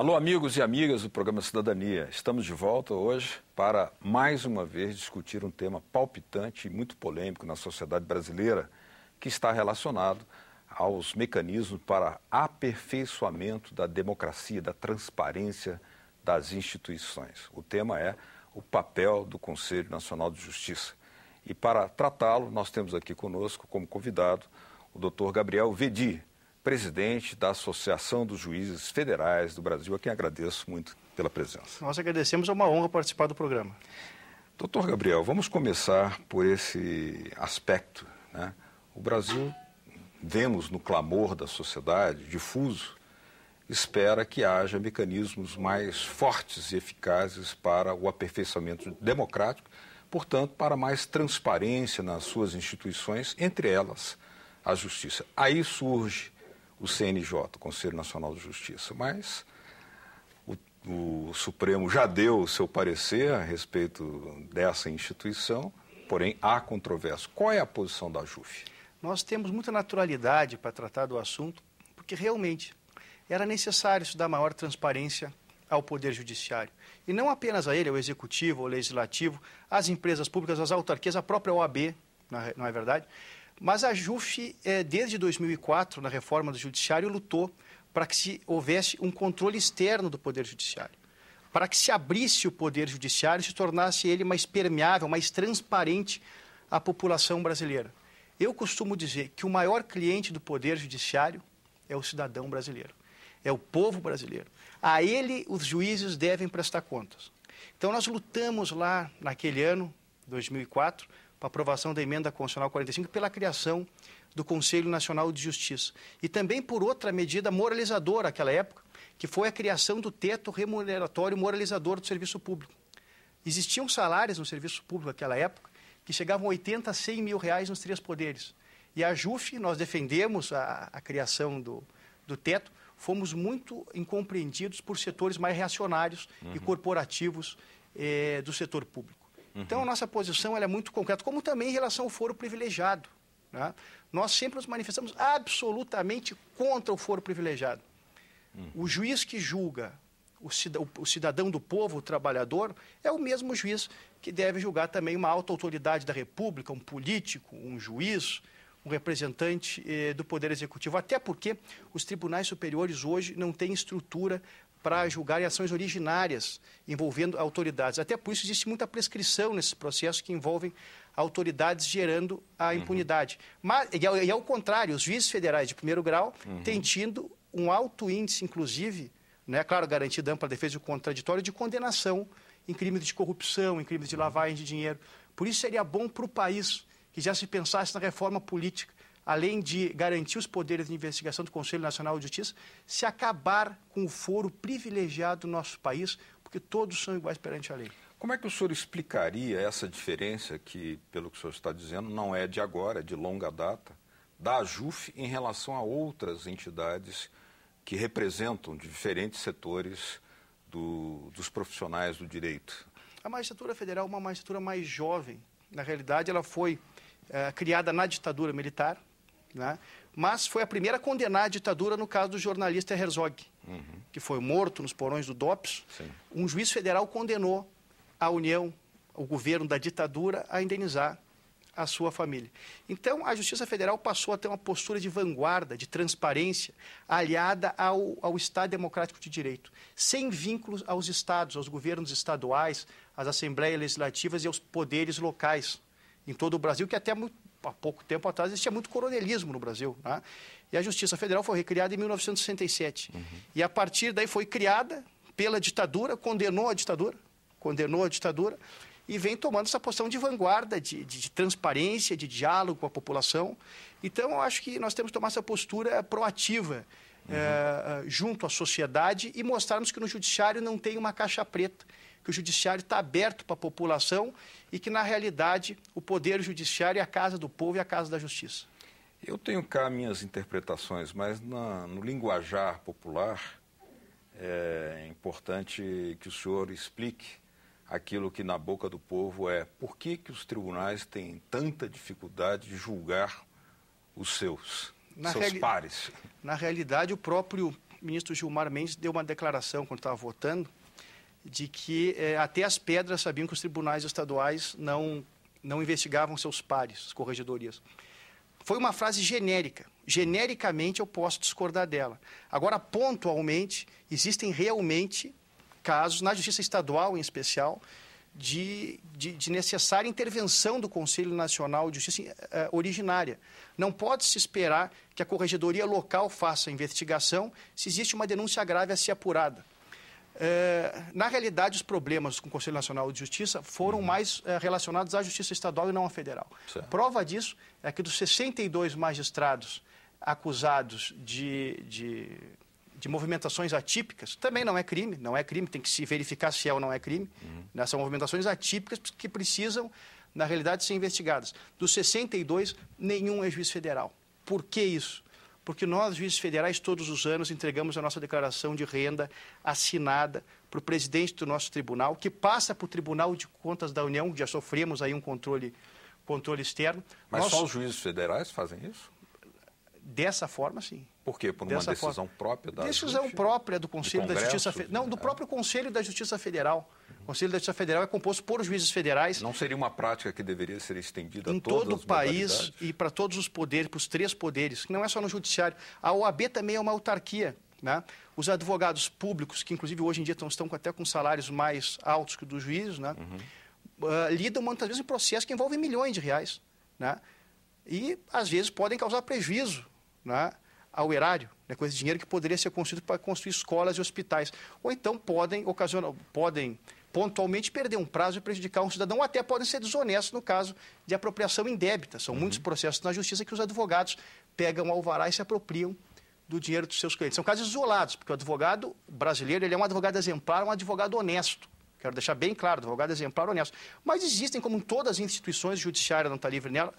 Alô, amigos e amigas do programa Cidadania. Estamos de volta hoje para mais uma vez discutir um tema palpitante e muito polêmico na sociedade brasileira, que está relacionado aos mecanismos para aperfeiçoamento da democracia, da transparência das instituições. O tema é o papel do Conselho Nacional de Justiça. E para tratá-lo, nós temos aqui conosco como convidado o Dr. Gabriel Vedi, presidente da Associação dos Juízes Federais do Brasil, a quem agradeço muito pela presença. Nós agradecemos, é uma honra participar do programa. Doutor Gabriel, vamos começar por esse aspecto. Né? O Brasil, vemos no clamor da sociedade, difuso, espera que haja mecanismos mais fortes e eficazes para o aperfeiçoamento democrático, portanto, para mais transparência nas suas instituições, entre elas a justiça. Aí surge o CNJ, o Conselho Nacional de Justiça, mas o, o Supremo já deu o seu parecer a respeito dessa instituição, porém há controvérsia. Qual é a posição da JUF? Nós temos muita naturalidade para tratar do assunto, porque realmente era necessário isso dar maior transparência ao Poder Judiciário. E não apenas a ele, ao Executivo, ao Legislativo, às empresas públicas, às autarquias, à própria OAB, é, não é verdade? Mas a JUF, é, desde 2004, na reforma do judiciário, lutou para que se houvesse um controle externo do poder judiciário, para que se abrisse o poder judiciário e se tornasse ele mais permeável, mais transparente à população brasileira. Eu costumo dizer que o maior cliente do poder judiciário é o cidadão brasileiro, é o povo brasileiro. A ele os juízes devem prestar contas. Então nós lutamos lá naquele ano, 2004, para aprovação da emenda constitucional 45 pela criação do Conselho Nacional de Justiça. E também por outra medida moralizadora aquela época, que foi a criação do teto remuneratório moralizador do serviço público. Existiam salários no serviço público naquela época que chegavam a 80 a 100 mil reais nos três poderes. E a JUF, nós defendemos a, a criação do, do teto, fomos muito incompreendidos por setores mais reacionários uhum. e corporativos eh, do setor público. Uhum. Então, a nossa posição é muito concreta, como também em relação ao foro privilegiado. Né? Nós sempre nos manifestamos absolutamente contra o foro privilegiado. Uhum. O juiz que julga o cidadão do povo, o trabalhador, é o mesmo juiz que deve julgar também uma alta autoridade da República, um político, um juiz, um representante eh, do Poder Executivo. Até porque os tribunais superiores hoje não têm estrutura para julgar ações originárias envolvendo autoridades. Até por isso existe muita prescrição nesses processos que envolvem autoridades gerando a uhum. impunidade. Uhum. Mas, e ao, é, e, ao, é contrário, os juízes federais de primeiro grau uhum. têm tido um alto índice, inclusive, né, claro, garantida ampla defesa e contraditório, de condenação em crimes de corrupção, em crimes de uhum. lavagem de dinheiro. Por isso seria bom para o país que já se pensasse na reforma política além de garantir os poderes de investigação do Conselho Nacional de Justiça, se acabar com o foro privilegiado do nosso país, porque todos são iguais perante a lei. Como é que o senhor explicaria essa diferença que, pelo que o senhor está dizendo, não é de agora, é de longa data, da AJUF em relação a outras entidades que representam diferentes setores do, dos profissionais do direito? A magistratura federal é uma magistratura mais jovem. Na realidade, ela foi é, criada na ditadura militar, né? Mas foi a primeira a condenar a ditadura no caso do jornalista Herzog, uhum. que foi morto nos porões do DOPS. Sim. Um juiz federal condenou a União, o governo da ditadura, a indenizar a sua família. Então, a Justiça Federal passou a ter uma postura de vanguarda, de transparência, aliada ao, ao Estado Democrático de Direito, sem vínculos aos estados, aos governos estaduais, às assembleias legislativas e aos poderes locais em todo o Brasil, que até há pouco tempo atrás, existia muito coronelismo no Brasil. Né? E a Justiça Federal foi recriada em 1967. Uhum. E a partir daí foi criada pela ditadura, condenou a ditadura, condenou a ditadura e vem tomando essa posição de vanguarda, de, de, de transparência, de diálogo com a população. Então, eu acho que nós temos que tomar essa postura proativa. Uhum. É, junto à sociedade e mostrarmos que no judiciário não tem uma caixa preta que o judiciário está aberto para a população e que, na realidade, o poder judiciário é a casa do povo e a casa da justiça. Eu tenho cá minhas interpretações, mas na, no linguajar popular é importante que o senhor explique aquilo que na boca do povo é por que, que os tribunais têm tanta dificuldade de julgar os seus, na seus reali... pares. Na realidade, o próprio ministro Gilmar Mendes deu uma declaração quando estava votando, de que eh, até as pedras sabiam que os tribunais estaduais não, não investigavam seus pares, as corregedorias. Foi uma frase genérica. Genericamente eu posso discordar dela. Agora, pontualmente, existem realmente casos, na Justiça Estadual em especial, de, de, de, necessária intervenção do Conselho Nacional de Justiça eh, originária. Não pode se esperar que a corregedoria local faça a investigação se existe uma denúncia grave a ser apurada. É, na realidade, os problemas com o Conselho Nacional de Justiça foram uhum. mais é, relacionados à Justiça Estadual e não à Federal. Certo. Prova disso é que dos 62 magistrados acusados de, de, de, movimentações atípicas, também não é crime, não é crime, tem que se verificar se é ou não é crime, uhum. né, são movimentações atípicas que precisam, na realidade, ser investigadas. Dos 62, nenhum é juiz federal. Por que isso? porque nós, juízes federais, todos os anos entregamos a nossa declaração de renda assinada para o presidente do nosso tribunal, que passa para o Tribunal de Contas da União, já sofremos aí um controle, controle externo. Mas nós... só os juízes federais fazem isso? Dessa forma, sim. Por quê? Por uma Dessa decisão forma. própria da Decisão própria do Conselho da Justiça Federal. Não, do é. próprio Conselho da Justiça Federal. O Conselho da Justiça Federal é composto por juízes federais. Não seria uma prática que deveria ser estendida em a todo o país e para todos os poderes, para os três poderes, que não é só no judiciário. A OAB também é uma autarquia. Né? Os advogados públicos, que inclusive hoje em dia estão, até com salários mais altos que dos juízes, né? uhum. uh, lidam muitas vezes em processos que envolvem milhões de reais. Né? E, às vezes, podem causar prejuízo. Né? ao erário, né, com esse dinheiro que poderia ser construído para construir escolas e hospitais. Ou então podem ocasional podem pontualmente perder um prazo e prejudicar um cidadão, ou até podem ser desonestos no caso de apropriação indébita. São uhum. muitos processos na justiça que os advogados pegam alvará e se apropriam do dinheiro dos seus clientes. São casos isolados, porque o advogado brasileiro ele é um advogado exemplar, um advogado honesto. Quero deixar bem claro, advogado exemplar honesto. Mas existem, como em todas as instituições, judiciárias não está livre nela,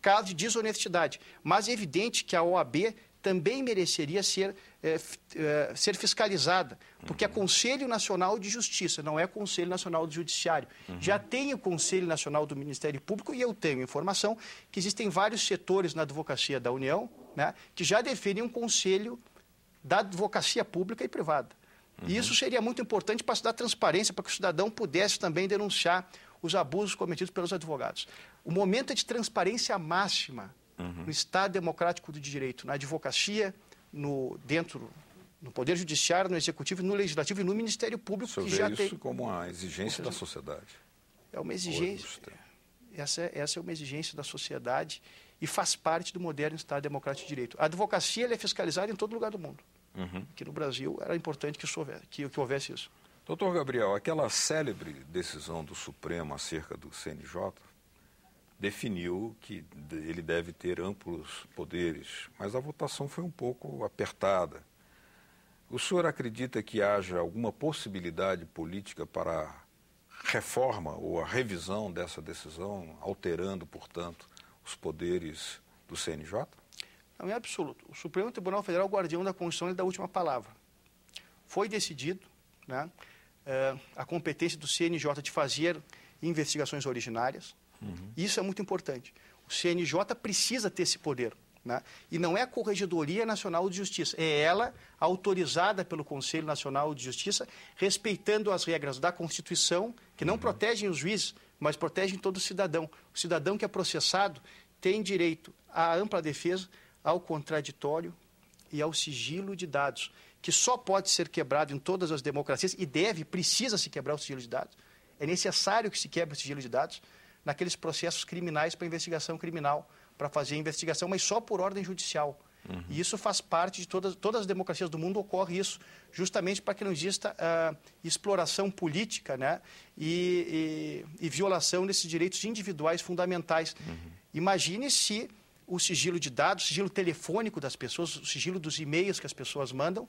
casos de desonestidade. Mas é evidente que a OAB também mereceria ser, é, é, ser fiscalizada, porque é uhum. Conselho Nacional de Justiça, não é Conselho Nacional do Judiciário. Uhum. Já tem o Conselho Nacional do Ministério Público e eu tenho informação que existem vários setores na advocacia da União né, que já definem um conselho da advocacia pública e privada. Uhum. E isso seria muito importante para dar transparência, para que o cidadão pudesse também denunciar os abusos cometidos pelos advogados. O momento é de transparência máxima uhum. no Estado democrático de direito, na advocacia, no dentro no Poder Judiciário, no Executivo, no Legislativo e no Ministério Público, Você que já isso tem. isso como uma exigência da sociedade. É uma exigência. Essa é, essa é uma exigência da sociedade e faz parte do moderno Estado Democrático de Direito. A advocacia é fiscalizada em todo lugar do mundo. Uhum. Aqui no Brasil era importante que, houvesse, que, que houvesse isso. Doutor Gabriel, aquela célebre decisão do Supremo acerca do CNJ definiu que ele deve ter amplos poderes, mas a votação foi um pouco apertada. O senhor acredita que haja alguma possibilidade política para a reforma ou a revisão dessa decisão, alterando, portanto, os poderes do CNJ? Não, é absoluto. O Supremo Tribunal Federal, guardião da Constituição, ele dá a última palavra. Foi decidido né, eh, a competência do CNJ de fazer investigações originárias, Uhum. Isso é muito importante. O CNJ precisa ter esse poder. Né? E não é a Corregedoria Nacional de Justiça, é ela autorizada pelo Conselho Nacional de Justiça, respeitando as regras da Constituição, que não uhum. protegem os juízes, mas protegem todo cidadão. O cidadão que é processado tem direito à ampla defesa, ao contraditório e ao sigilo de dados, que só pode ser quebrado em todas as democracias e deve, precisa se quebrar o sigilo de dados. É necessário que se quebre o sigilo de dados naqueles processos criminais para investigação criminal, para fazer investigação, mas só por ordem judicial. Uhum. E isso faz parte de todas, todas as democracias do mundo, ocorre isso, justamente para que não exista uh, exploração política né? E, e, e, violação desses direitos individuais fundamentais. Uhum. Imagine se o sigilo de dados, o sigilo telefônico das pessoas, o sigilo dos e-mails que as pessoas mandam,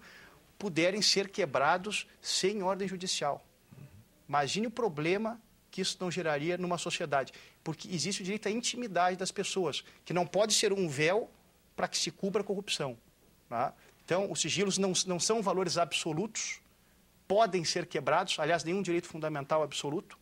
puderem ser quebrados sem ordem judicial. Uhum. Imagine o problema que isso não geraria numa sociedade. Porque existe o direito à intimidade das pessoas, que não pode ser um véu para que se cubra a corrupção. Tá? Então, os sigilos não, não são valores absolutos, podem ser quebrados, aliás, nenhum direito fundamental absoluto,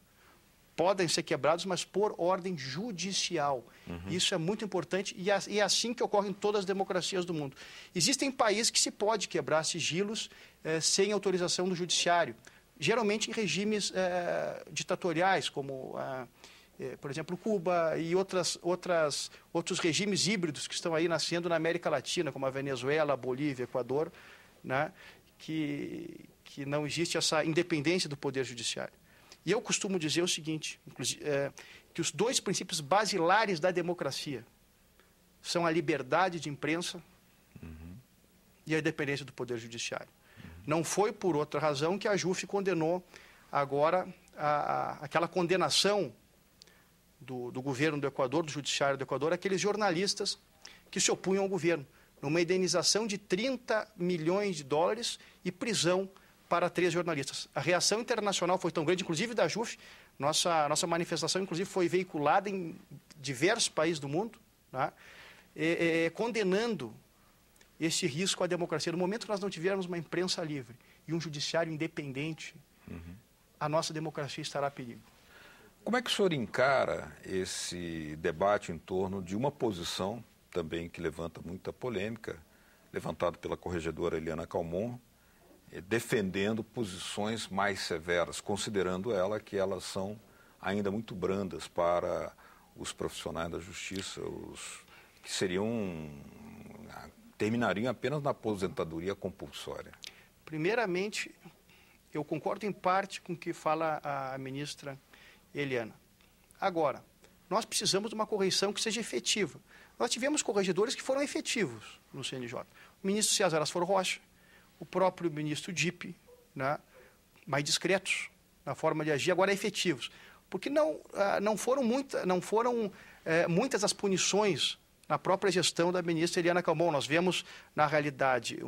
podem ser quebrados, mas por ordem judicial. Uhum. Isso é muito importante e é, é assim que ocorre em todas as democracias do mundo. Existem países que se pode quebrar sigilos eh, sem autorização do judiciário geralmente em regimes é, ditatoriais, como, é, por exemplo, Cuba e outras, outras, outros regimes híbridos que estão aí nascendo na América Latina, como a Venezuela, a Bolívia, Equador, né, que, que não existe essa independência do poder judiciário. E eu costumo dizer o seguinte, é, que os dois princípios basilares da democracia são a liberdade de imprensa uhum. e a independência do poder judiciário. Não foi por outra razão que a JUF condenou agora a, a, aquela condenação do, do, governo do Equador, do judiciário do Equador, aqueles jornalistas que se opunham ao governo, numa indenização de 30 milhões de dólares e prisão para três jornalistas. A reação internacional foi tão grande, inclusive da JUF, nossa, nossa manifestação, inclusive, foi veiculada em diversos países do mundo, né? é, é, condenando esse risco à democracia. No momento que nós não tivermos uma imprensa livre e um judiciário independente, uhum. a nossa democracia estará a perigo. Como é que o senhor encara esse debate em torno de uma posição também que levanta muita polêmica, levantada pela corregedora Eliana Calmon, eh, defendendo posições mais severas, considerando ela que elas são ainda muito brandas para os profissionais da justiça, os que seriam terminariam apenas na aposentadoria compulsória? Primeiramente, eu concordo em parte com o que fala a ministra Eliana. Agora, nós precisamos de uma correção que seja efetiva. Nós tivemos corregedores que foram efetivos no CNJ. O ministro César Asfor Rocha, o próprio ministro Dipe, né, mais discretos na forma de agir, agora efetivos. Porque não, ah, não foram, muita, não foram é, muitas as punições na própria gestão da ministra Eliana Calmon. Nós vemos, na realidade,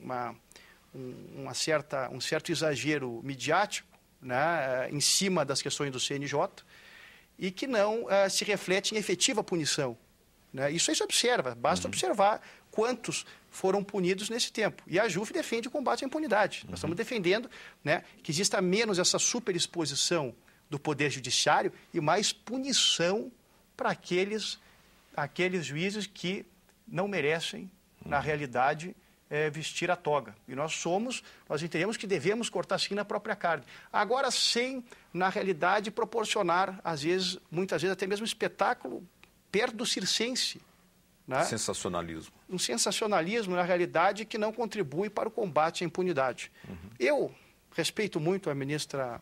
uma, uma certa, um certo exagero midiático né, eh, em cima das questões do CNJ e que não uh, se reflete em efetiva punição. Né? Isso aí se observa, basta uhum. observar quantos foram punidos nesse tempo. E a JUF defende o combate à impunidade. Uhum. Nós estamos uhum. defendendo né, que exista menos essa superexposição do Poder Judiciário e mais punição para aqueles aqueles juízes que não merecem, na uhum. realidade, é, vestir a toga. E nós somos, nós entendemos que devemos cortar sim na própria carne. Agora, sem, na realidade, proporcionar, às vezes, muitas vezes, até mesmo espetáculo perto do circense. Né? Sensacionalismo. Um sensacionalismo, na realidade, que não contribui para o combate à impunidade. Uhum. Eu respeito muito a ministra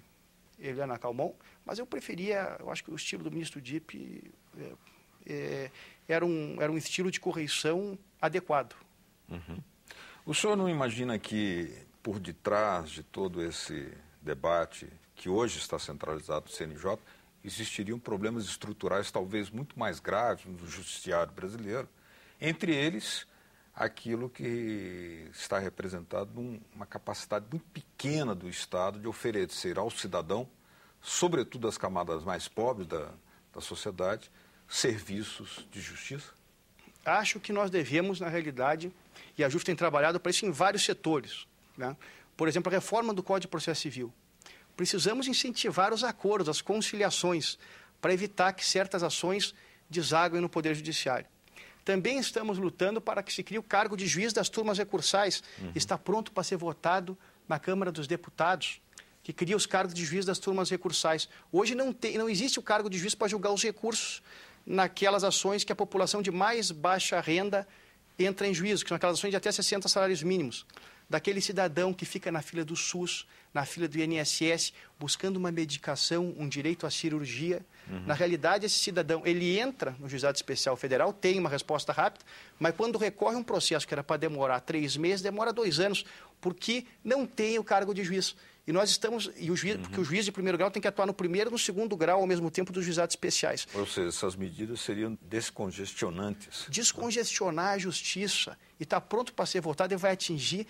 Helena Calmon, mas eu preferia, eu acho que o estilo do ministro Dip eh, é, era, um, era um estilo de correição adequado. Uhum. O senhor não imagina que por detrás de todo esse debate que hoje está centralizado no CNJ, existiriam problemas estruturais talvez muito mais graves no judiciário brasileiro, entre eles aquilo que está representado numa capacidade muito pequena do Estado de oferecer ao cidadão, sobretudo às camadas mais pobres da, da sociedade, serviços de justiça? Acho que nós devemos, na realidade, e a Justiça tem trabalhado para isso em vários setores. Né? Por exemplo, a reforma do Código de Processo Civil. Precisamos incentivar os acordos, as conciliações, para evitar que certas ações desaguem no Poder Judiciário. Também estamos lutando para que se crie o cargo de juiz das turmas recursais. Uhum. Está pronto para ser votado na Câmara dos Deputados, que cria os cargos de juiz das turmas recursais. Hoje não, tem, não existe o cargo de juiz para julgar os recursos naquelas ações que a população de mais baixa renda entra em juízo, que são aquelas ações de até 60 salários mínimos. Daquele cidadão que fica na fila do SUS, na fila do INSS, buscando uma medicação, um direito à cirurgia. Uhum. Na realidade, esse cidadão, ele entra no Juizado Especial Federal, tem uma resposta rápida, mas quando recorre um processo que era para demorar três meses, demora dois anos, porque não tem o cargo de juiz. E nós estamos. E o juiz, uhum. Porque o juiz de primeiro grau tem que atuar no primeiro e no segundo grau ao mesmo tempo dos juizados especiais. Ou seja, essas medidas seriam descongestionantes. Descongestionar a justiça. E está pronto para ser votado e vai atingir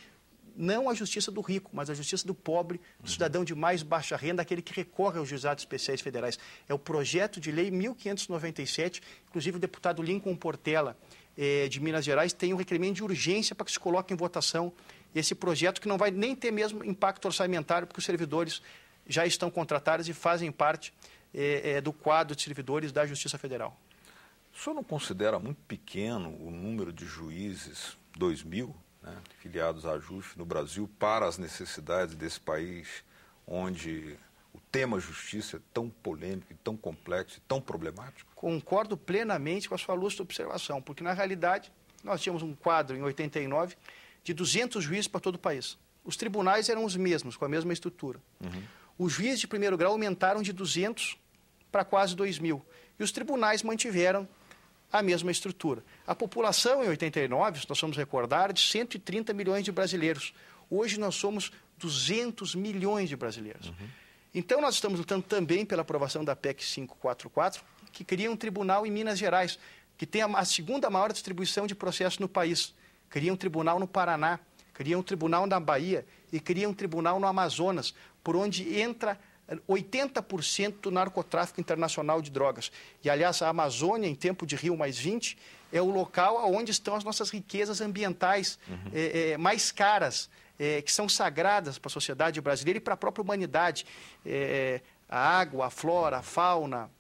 não a justiça do rico, mas a justiça do pobre, do uhum. cidadão de mais baixa renda, aquele que recorre aos juizados especiais federais. É o projeto de lei 1597, inclusive o deputado Lincoln Portela, eh, de Minas Gerais, tem um requerimento de urgência para que se coloque em votação esse projeto que não vai nem ter mesmo impacto orçamentário, porque os servidores já estão contratados e fazem parte é, é, do quadro de servidores da Justiça Federal. O senhor não considera muito pequeno o número de juízes, 2 mil, né, filiados à JUF no Brasil, para as necessidades desse país, onde o tema justiça é tão polêmico, tão complexo, tão problemático? Concordo plenamente com a sua lúcida observação, porque na realidade nós tínhamos um quadro em 89 de 200 juízes para todo o país. Os tribunais eram os mesmos, com a mesma estrutura. Uhum. Os juízes de primeiro grau aumentaram de 200 para quase 2 mil. E os tribunais mantiveram a mesma estrutura. A população, em 89, nós vamos recordar, é de 130 milhões de brasileiros. Hoje nós somos 200 milhões de brasileiros. Uhum. Então nós estamos lutando também pela aprovação da PEC 544, que cria um tribunal em Minas Gerais, que tem a segunda maior distribuição de processos no país cria um tribunal no Paraná, cria um tribunal na Bahia e cria um tribunal no Amazonas, por onde entra 80% do narcotráfico internacional de drogas. E, aliás, a Amazônia, em tempo de Rio mais 20, é o local onde estão as nossas riquezas ambientais uhum. é, é, mais caras, é, que são sagradas para a sociedade brasileira e para a própria humanidade. a água, a flora, a fauna,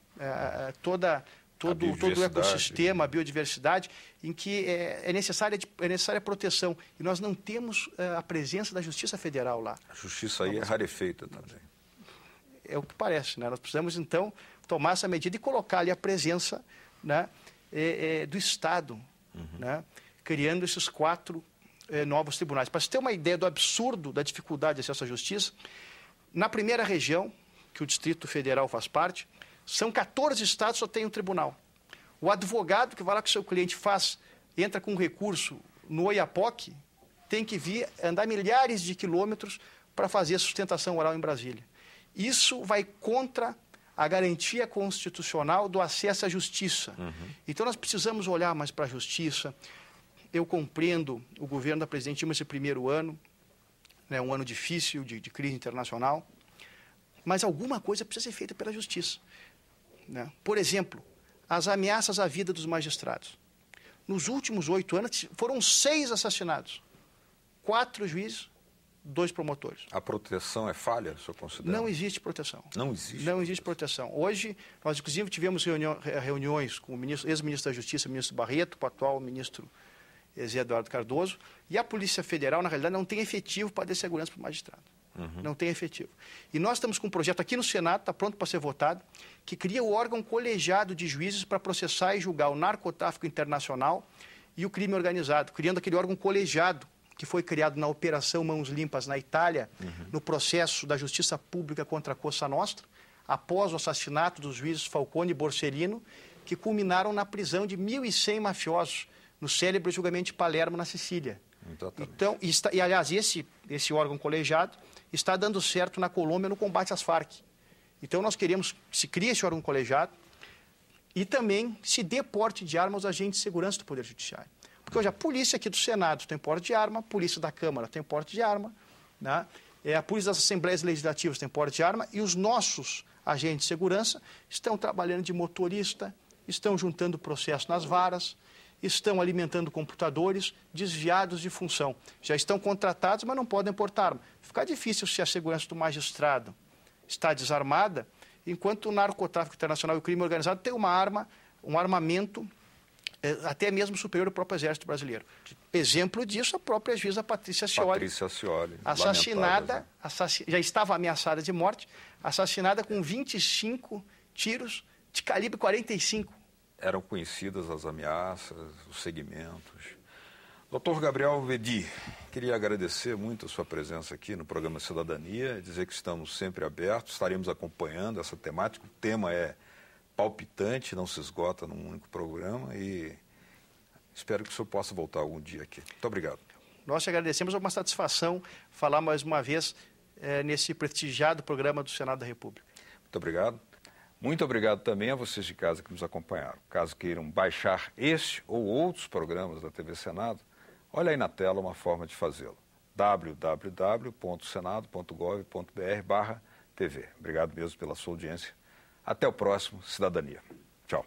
toda todo, todo o ecossistema, a biodiversidade, em que é, é, necessária, é necessária proteção. E nós não temos eh, a presença da Justiça Federal lá. A justiça aí é rarefeita também. É o que parece, né? Nós precisamos, então, tomar essa medida e colocar ali a presença né, é, é, do Estado, uhum. né, criando esses quatro novos tribunais. Para se ter uma ideia do absurdo da dificuldade de acesso à justiça, na primeira região, que o Distrito Federal faz parte, são 14 estados, só tem um tribunal. O advogado que vai lá com o seu cliente faz, entra com um recurso no Oiapoque, tem que vir andar milhares de quilômetros para fazer sustentação oral em Brasília. Isso vai contra a garantia constitucional do acesso à justiça. Uhum. Então nós precisamos olhar mais para a justiça. Eu compreendo o governo da presidente Dilma esse primeiro ano, né, um ano difícil de, de crise internacional, mas alguma coisa precisa ser feita pela justiça. Né? Por exemplo, as ameaças à vida dos magistrados. Nos últimos oito anos, foram seis assassinados. Quatro juízes, dois promotores. A proteção é falha, o senhor considera? Não existe proteção. Não existe? Não existe proteção. Hoje, nós inclusive tivemos reuniões com o ex-ministro da Justiça, o ministro Barreto, com o atual ministro eh, Zé Eduardo Cardoso, e a Polícia Federal, na realidade, não tem efetivo para dar segurança para o magistrado. Uhum. Não tem efetivo. E nós estamos com um projeto aqui no Senado, está pronto para ser votado, que cria o órgão colegiado de juízes para processar e julgar o narcotráfico internacional e o crime organizado, criando aquele órgão colegiado que foi criado na Operação Mãos Limpas na Itália, uhum. no processo da justiça pública contra a Costa Nostra, após o assassinato dos juízes Falcone e Borsellino, que culminaram na prisão de 1.100 mafiosos no célebre julgamento de Palermo, na Sicília. Então, e, está, e aliás, esse, esse órgão colegiado está dando certo na Colômbia no combate às Farc. Então, nós queremos que se crie esse órgão colegiado e também se dê porte de arma aos agentes de segurança do Poder Judiciário. Porque hoje a polícia aqui do Senado tem porte de arma, a polícia da Câmara tem porte de arma, né? É, a polícia das Assembleias Legislativas tem porte de arma e os nossos agentes de segurança estão trabalhando de motorista, estão juntando processo nas varas, estão alimentando computadores desviados de função. Já estão contratados, mas não podem portar. Fica difícil se a segurança do magistrado está desarmada, enquanto o narcotráfico internacional e o crime organizado têm uma arma, um armamento eh, até mesmo superior ao próprio exército brasileiro. Exemplo disso, a própria juíza Patrícia Scioli. Patrícia Scioli. Assassinada, né? já estava ameaçada de morte, assassinada com 25 tiros de calibre 45 eram conhecidas as ameaças, os segmentos. Doutor Gabriel Vedi, queria agradecer muito a sua presença aqui no programa Cidadania, dizer que estamos sempre abertos, estaremos acompanhando essa temática. O tema é palpitante, não se esgota num único programa e espero que o senhor possa voltar algum dia aqui. Muito obrigado. Nós te agradecemos, é uma satisfação falar mais uma vez é, nesse prestigiado programa do Senado da República. Muito obrigado. Muito obrigado também a vocês de casa que nos acompanharam. Caso queiram baixar este ou outros programas da TV Senado, olha aí na tela uma forma de fazê-lo. www.senado.gov.br TV. Obrigado mesmo pela sua audiência. Até o próximo Cidadania. Tchau.